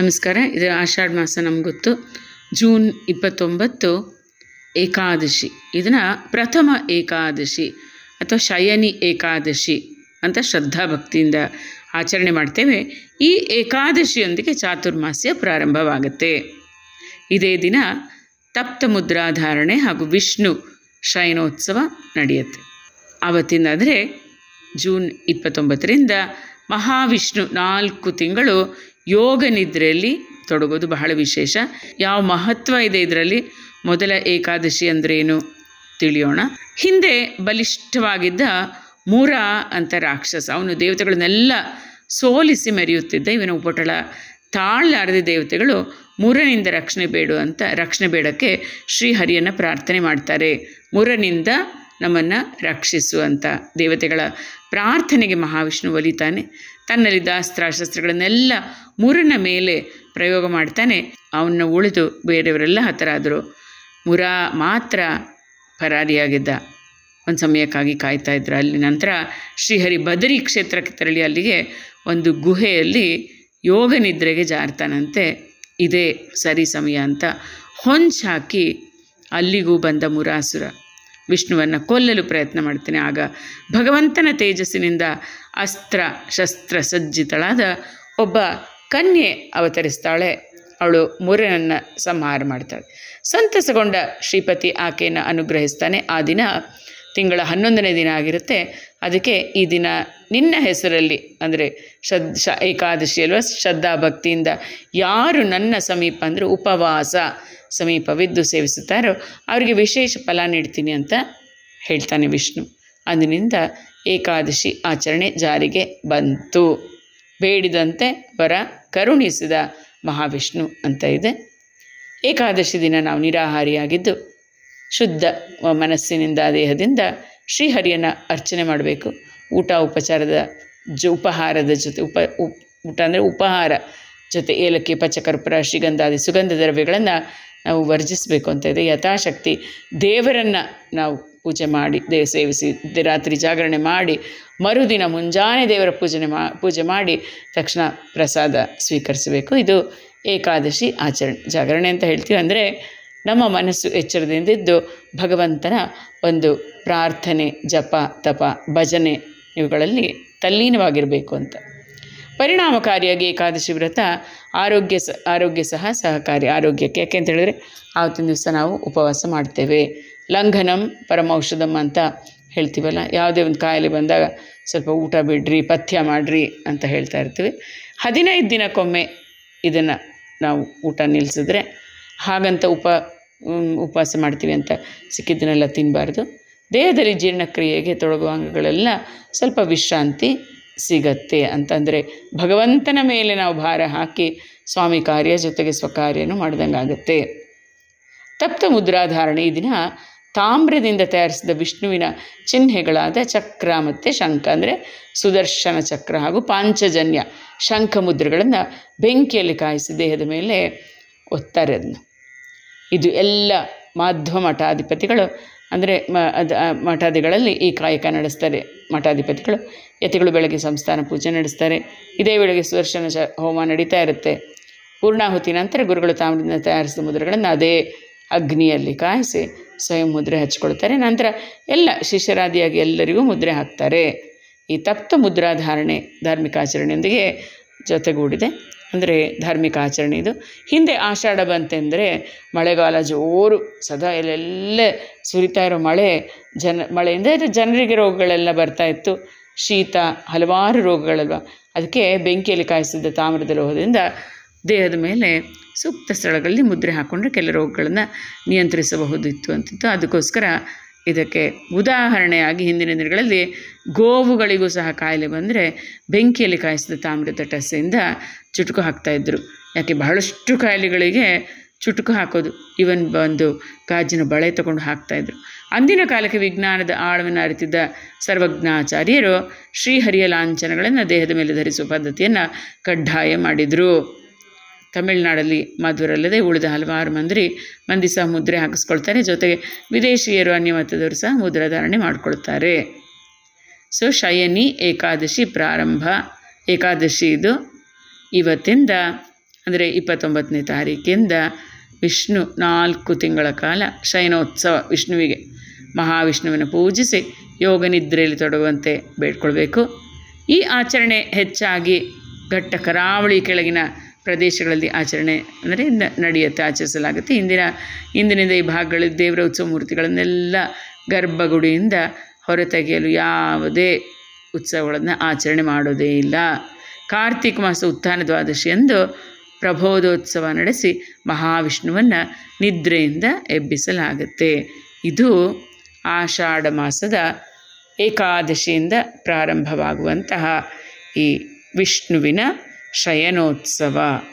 ನಮಸ್ಕಾರ ಇದು ಆಷಾಢ ಮಾಸ ನಮ್ಗೆ ಗೊತ್ತು ಜೂನ್ ಇಪ್ಪತ್ತೊಂಬತ್ತು ಏಕಾದಶಿ ಇದನ್ನು ಪ್ರಥಮ ಏಕಾದಶಿ ಅಥವಾ ಶಯನಿ ಏಕಾದಶಿ ಅಂತ ಶ್ರದ್ಧಾ ಭಕ್ತಿಯಿಂದ ಆಚರಣೆ ಮಾಡ್ತೇವೆ ಈ ಏಕಾದಶಿಯೊಂದಿಗೆ ಚಾತುರ್ಮಾಸ್ಯ ಪ್ರಾರಂಭವಾಗುತ್ತೆ ಇದೇ ದಿನ ತಪ್ತ ಮುದ್ರಾಧಾರಣೆ ಹಾಗೂ ವಿಷ್ಣು ಶಯನೋತ್ಸವ ನಡೆಯುತ್ತೆ ಆವತ್ತಿನಾದರೆ ಜೂನ್ ಇಪ್ಪತ್ತೊಂಬತ್ತರಿಂದ ಮಹಾವಿಷ್ಣು ನಾಲ್ಕು ತಿಂಗಳು ಯೋಗ ನಿದ್ರೆಯಲ್ಲಿ ತೊಡಗೋದು ಬಹಳ ವಿಶೇಷ ಯಾವ ಮಹತ್ವ ಇದೆ ಇದರಲ್ಲಿ ಮೊದಲ ಏಕಾದಶಿ ಅಂದ್ರೇನು ತಿಳಿಯೋಣ ಹಿಂದೆ ಬಲಿಷ್ಠವಾಗಿದ್ದ ಮೂರ ಅಂತ ರಾಕ್ಷಸ ಅವನು ದೇವತೆಗಳನ್ನೆಲ್ಲ ಸೋಲಿಸಿ ಮೆರೆಯುತ್ತಿದ್ದ ಇವನ ಉಪಟಳ ತಾಳಲಾರದೆ ದೇವತೆಗಳು ಮೂರನಿಂದ ರಕ್ಷಣೆ ಬೇಡು ಅಂತ ರಕ್ಷಣೆ ಬೇಡಕ್ಕೆ ಶ್ರೀಹರಿಯನ್ನು ಪ್ರಾರ್ಥನೆ ಮಾಡ್ತಾರೆ ಮೂರನಿಂದ ನಮ್ಮನ್ನು ರಕ್ಷಿಸುವಂಥ ದೇವತೆಗಳ ಪ್ರಾರ್ಥನೆಗೆ ಮಹಾವಿಷ್ಣು ಒಲಿತಾನೆ ತನ್ನಲ್ಲಿದ್ದ ಅಸ್ತ್ರಶಸ್ತ್ರಗಳನ್ನೆಲ್ಲ ಮುರನ ಮೇಲೆ ಪ್ರಯೋಗ ಮಾಡ್ತಾನೆ ಅವನ್ನ ಉಳಿದು ಬೇರೆಯವರೆಲ್ಲ ಹತರಾದರು ಮುರ ಮಾತ್ರ ಪರಾರಿಯಾಗಿದ್ದ ಒಂದು ಸಮಯಕ್ಕಾಗಿ ಕಾಯ್ತಾ ಇದ್ರು ಅಲ್ಲಿ ನಂತರ ಶ್ರೀಹರಿ ಬದರಿ ಕ್ಷೇತ್ರಕ್ಕೆ ತೆರಳಿ ಅಲ್ಲಿಗೆ ಒಂದು ಗುಹೆಯಲ್ಲಿ ಯೋಗ ನಿದ್ರೆಗೆ ಜಾರ್ತಾನಂತೆ ಇದೇ ಸರಿ ಸಮಯ ಅಂತ ಹೊಂಚಾಕಿ ಅಲ್ಲಿಗೂ ಬಂದ ಮುರಾಸುರ ವಿಷ್ಣುವನ್ನು ಕೊಲ್ಲಲು ಪ್ರಯತ್ನ ಮಾಡ್ತಾನೆ ಆಗ ಭಗವಂತನ ತೇಜಸ್ಸಿನಿಂದ ಅಸ್ತ್ರ ಶಸ್ತ್ರ ಸಜ್ಜಿತಳಾದ ಒಬ್ಬ ಕನ್ಯೆ ಅವತರಿಸ್ತಾಳೆ ಅವಳು ಮುರನನ್ನು ಸಂಹಾರ ಮಾಡ್ತಾಳೆ ಸಂತಸಗೊಂಡ ಶ್ರೀಪತಿ ಆಕೆಯನ್ನು ಅನುಗ್ರಹಿಸ್ತಾನೆ ಆ ದಿನ ತಿಂಗಳ ಹನ್ನೊಂದನೇ ದಿನ ಆಗಿರುತ್ತೆ ಅದಕ್ಕೆ ಈ ದಿನ ನಿನ್ನ ಹೆಸರಲ್ಲಿ ಅಂದರೆ ಶ್ರದ್ ಶ ಏಕಾದಶಿ ಅಲ್ವಾ ಶ್ರದ್ಧಾ ಭಕ್ತಿಯಿಂದ ಯಾರು ನನ್ನ ಸಮೀಪ ಅಂದರೆ ಉಪವಾಸ ಸಮೀಪವಿದ್ದು ಸೇವಿಸುತ್ತಾರೋ ಅವರಿಗೆ ವಿಶೇಷ ಫಲ ನೀಡ್ತೀನಿ ಅಂತ ಹೇಳ್ತಾನೆ ವಿಷ್ಣು ಅಂದಿನಿಂದ ಏಕಾದಶಿ ಆಚರಣೆ ಜಾರಿಗೆ ಬಂತು ಬೇಡಿದಂತೆ ವರ ಕರುಣಿಸಿದ ಮಹಾವಿಷ್ಣು ಅಂತ ಇದೆ ಏಕಾದಶಿ ದಿನ ನಾವು ನಿರಾಹಾರಿಯಾಗಿದ್ದು ಶುದ್ಧ ಮನಸ್ಸಿನಿಂದ ದೇಹದಿಂದ ಶ್ರೀಹರಿಯನ್ನು ಅರ್ಚನೆ ಮಾಡಬೇಕು ಊಟ ಉಪಚಾರದ ಜ ಉಪಹಾರದ ಜೊತೆ ಉಪ ಉ ಊಟ ಅಂದರೆ ಉಪಹಾರ ಜೊತೆ ಏಲಕ್ಕಿ ಶ್ರೀಗಂಧ ಶ್ರೀಗಂಧಾದಿ ಸುಗಂಧ ದ್ರವ್ಯಗಳನ್ನು ನಾವು ವರ್ಜಿಸಬೇಕು ಅಂತ ಇದೆ ಯಥಾಶಕ್ತಿ ದೇವರನ್ನು ನಾವು ಪೂಜೆ ಮಾಡಿ ದೇ ಸೇವಿಸಿ ರಾತ್ರಿ ಜಾಗರಣೆ ಮಾಡಿ ಮರುದಿನ ಮುಂಜಾನೆ ದೇವರ ಪೂಜನೆ ಮಾ ಪೂಜೆ ಮಾಡಿ ತಕ್ಷಣ ಪ್ರಸಾದ ಸ್ವೀಕರಿಸಬೇಕು ಇದು ಏಕಾದಶಿ ಆಚರಣೆ ಜಾಗರಣೆ ಅಂತ ಹೇಳ್ತೀವಿ ಅಂದರೆ ನಮ್ಮ ಮನಸ್ಸು ಎಚ್ಚರದಿಂದಿದ್ದು ಭಗವಂತನ ಒಂದು ಪ್ರಾರ್ಥನೆ ಜಪ ತಪ ಭಜನೆ ಇವುಗಳಲ್ಲಿ ತಲ್ಲೀನವಾಗಿರಬೇಕು ಅಂತ ಪರಿಣಾಮಕಾರಿಯಾಗಿ ಏಕಾದಶಿ ವ್ರತ ಆರೋಗ್ಯ ಸ ಆರೋಗ್ಯ ಸಹ ಸಹಕಾರಿ ಆರೋಗ್ಯಕ್ಕೆ ಯಾಕೆ ಅಂತ ಹೇಳಿದ್ರೆ ಆವತ್ತಿನ ದಿವಸ ನಾವು ಉಪವಾಸ ಮಾಡ್ತೇವೆ ಲಂಘನಂ ಪರಮೌಷಧಂ ಅಂತ ಹೇಳ್ತೀವಲ್ಲ ಯಾವುದೇ ಒಂದು ಕಾಯಿಲೆ ಬಂದಾಗ ಸ್ವಲ್ಪ ಊಟ ಬಿಡ್ರಿ ಪಥ್ಯ ಮಾಡಿರಿ ಅಂತ ಹೇಳ್ತಾ ಇರ್ತೀವಿ ಹದಿನೈದು ದಿನಕ್ಕೊಮ್ಮೆ ಇದನ್ನು ನಾವು ಊಟ ನಿಲ್ಲಿಸಿದ್ರೆ ಹಾಗಂತ ಉಪ ಉಪವಾಸ ಮಾಡ್ತೀವಿ ಅಂತ ಸಿಕ್ಕಿದ್ದನ್ನೆಲ್ಲ ತಿನ್ನಬಾರ್ದು ದೇಹದಲ್ಲಿ ಜೀರ್ಣಕ್ರಿಯೆಗೆ ತೊಡಗುವ ಅಂಗಗಳೆಲ್ಲ ಸ್ವಲ್ಪ ವಿಶ್ರಾಂತಿ ಸಿಗತ್ತೆ ಅಂತಂದರೆ ಭಗವಂತನ ಮೇಲೆ ನಾವು ಭಾರ ಹಾಕಿ ಸ್ವಾಮಿ ಕಾರ್ಯ ಜೊತೆಗೆ ಸ್ವಕಾರ್ಯನೂ ಆಗುತ್ತೆ ತಪ್ತ ಮುದ್ರಾಧಾರಣೆ ಈ ದಿನ ತಾಮ್ರದಿಂದ ತಯಾರಿಸಿದ ವಿಷ್ಣುವಿನ ಚಿಹ್ನೆಗಳಾದ ಚಕ್ರ ಮತ್ತು ಶಂಖ ಅಂದರೆ ಸುದರ್ಶನ ಚಕ್ರ ಹಾಗೂ ಪಾಂಚಜನ್ಯ ಶಂಖ ಮುದ್ರೆಗಳನ್ನು ಬೆಂಕಿಯಲ್ಲಿ ಕಾಯಿಸಿ ದೇಹದ ಮೇಲೆ ಒತ್ತಾರೆ ಅದನ್ನು ಇದು ಎಲ್ಲ ಮಾಧ್ವ ಮಠಾಧಿಪತಿಗಳು ಅಂದರೆ ಮ ಮಠಾದಿಗಳಲ್ಲಿ ಈ ಕಾಯಕ ನಡೆಸ್ತಾರೆ ಮಠಾಧಿಪತಿಗಳು ಯತಿಗಳು ಬೆಳಗ್ಗೆ ಸಂಸ್ಥಾನ ಪೂಜೆ ನಡೆಸ್ತಾರೆ ಇದೇ ವೇಳೆಗೆ ಸುದರ್ಶನ ಶ ಹೋಮ ನಡೀತಾ ಇರುತ್ತೆ ಪೂರ್ಣಾಹುತಿ ನಂತರ ಗುರುಗಳು ತಾಮ್ರದಿಂದ ತಯಾರಿಸಿದ ಮುದ್ರೆಗಳನ್ನು ಅದೇ ಅಗ್ನಿಯಲ್ಲಿ ಕಾಯಿಸಿ ಸ್ವಯಂ ಮುದ್ರೆ ಹಚ್ಕೊಳ್ತಾರೆ ನಂತರ ಎಲ್ಲ ಶಿಷ್ಯರಾದಿಯಾಗಿ ಎಲ್ಲರಿಗೂ ಮುದ್ರೆ ಹಾಕ್ತಾರೆ ಈ ತಪ್ತ ಮುದ್ರಾಧಾರಣೆ ಧಾರ್ಮಿಕ ಆಚರಣೆಯೊಂದಿಗೆ ಜೊತೆಗೂಡಿದೆ ಅಂದರೆ ಧಾರ್ಮಿಕ ಆಚರಣೆ ಇದು ಹಿಂದೆ ಆಷಾಢ ಬಂತೆಂದರೆ ಮಳೆಗಾಲ ಜೋರು ಸದಾ ಎಲ್ಲೆಲ್ಲೇ ಸುರಿತಾ ಇರೋ ಮಳೆ ಜನ ಮಳೆಯಿಂದ ಜನರಿಗೆ ರೋಗಗಳೆಲ್ಲ ಬರ್ತಾ ಇತ್ತು ಶೀತ ಹಲವಾರು ರೋಗಗಳಲ್ವ ಅದಕ್ಕೆ ಬೆಂಕಿಯಲ್ಲಿ ಕಾಯಿಸಿದ್ದ ತಾಮ್ರದ ಲೋಹದಿಂದ ದೇಹದ ಮೇಲೆ ಸೂಕ್ತ ಸ್ಥಳಗಳಲ್ಲಿ ಮುದ್ರೆ ಹಾಕ್ಕೊಂಡ್ರೆ ಕೆಲ ರೋಗಗಳನ್ನು ನಿಯಂತ್ರಿಸಬಹುದಿತ್ತು ಅಂತಿತ್ತು ಅದಕ್ಕೋಸ್ಕರ ಇದಕ್ಕೆ ಉದಾಹರಣೆಯಾಗಿ ಹಿಂದಿನ ದಿನಗಳಲ್ಲಿ ಗೋವುಗಳಿಗೂ ಸಹ ಕಾಯಿಲೆ ಬಂದರೆ ಬೆಂಕಿಯಲ್ಲಿ ಕಾಯಿಸಿದ ತಾಮ್ರದ ಟಸೆಯಿಂದ ಚುಟುಕು ಹಾಕ್ತಾಯಿದ್ರು ಯಾಕೆ ಬಹಳಷ್ಟು ಕಾಯಿಲೆಗಳಿಗೆ ಚುಟುಕು ಹಾಕೋದು ಇವನ್ ಬಂದು ಗಾಜಿನ ಬಳೆ ತಗೊಂಡು ಹಾಕ್ತಾಯಿದ್ರು ಅಂದಿನ ಕಾಲಕ್ಕೆ ವಿಜ್ಞಾನದ ಆಳವನ್ನು ಅರಿತಿದ್ದ ಸರ್ವಜ್ಞಾಚಾರ್ಯರು ಶ್ರೀಹರಿಯ ಲಾಂಛನಗಳನ್ನು ದೇಹದ ಮೇಲೆ ಧರಿಸುವ ಪದ್ಧತಿಯನ್ನು ಕಡ್ಡಾಯ ಮಾಡಿದರು ತಮಿಳುನಾಡಲ್ಲಿ ಮಾದೂರಲ್ಲದೆ ಉಳಿದ ಹಲವಾರು ಮಂದಿ ಮಂದಿ ಸಹ ಮುದ್ರೆ ಹಾಕಿಸ್ಕೊಳ್ತಾರೆ ಜೊತೆಗೆ ವಿದೇಶಿಯರು ಅನ್ಯಮತದವರು ಸಹ ಮುದ್ರಾಧಾರಣೆ ಮಾಡಿಕೊಳ್ತಾರೆ ಸೊ ಶಯನಿ ಏಕಾದಶಿ ಪ್ರಾರಂಭ ಏಕಾದಶಿ ಇದು ಇವತ್ತಿಂದ ಅಂದರೆ ಇಪ್ಪತ್ತೊಂಬತ್ತನೇ ತಾರೀಕಿಂದ ವಿಷ್ಣು ನಾಲ್ಕು ತಿಂಗಳ ಕಾಲ ಶಯನೋತ್ಸವ ವಿಷ್ಣುವಿಗೆ ಮಹಾವಿಷ್ಣುವನ್ನು ಪೂಜಿಸಿ ಯೋಗ ನಿದ್ರೆಯಲ್ಲಿ ತೊಡಗುವಂತೆ ಬೇಡ್ಕೊಳ್ಬೇಕು ಈ ಆಚರಣೆ ಹೆಚ್ಚಾಗಿ ಘಟ್ಟ ಕರಾವಳಿ ಕೆಳಗಿನ ಪ್ರದೇಶಗಳಲ್ಲಿ ಆಚರಣೆ ಅಂದರೆ ನಡೆಯುತ್ತೆ ಆಚರಿಸಲಾಗುತ್ತೆ ಇಂದಿನ ಇಂದಿನಿಂದ ಈ ಭಾಗಗಳಲ್ಲಿ ದೇವರ ಉತ್ಸವ ಮೂರ್ತಿಗಳನ್ನೆಲ್ಲ ಗರ್ಭಗುಡಿಯಿಂದ ಹೊರತೆಗೆಯಲು ಯಾವುದೇ ಉತ್ಸವಗಳನ್ನು ಆಚರಣೆ ಮಾಡೋದೇ ಇಲ್ಲ ಕಾರ್ತಿಕ ಮಾಸ ಉತ್ಥಾನ ದ್ವಾದಶಿಯಂದು ಪ್ರಬೋಧೋತ್ಸವ ನಡೆಸಿ ಮಹಾವಿಷ್ಣುವನ್ನು ನಿದ್ರೆಯಿಂದ ಎಬ್ಬಿಸಲಾಗುತ್ತೆ ಇದು ಆಷಾಢ ಮಾಸದ ಏಕಾದಶಿಯಿಂದ ಪ್ರಾರಂಭವಾಗುವಂತಹ ಈ ವಿಷ್ಣುವಿನ शयनोत्सव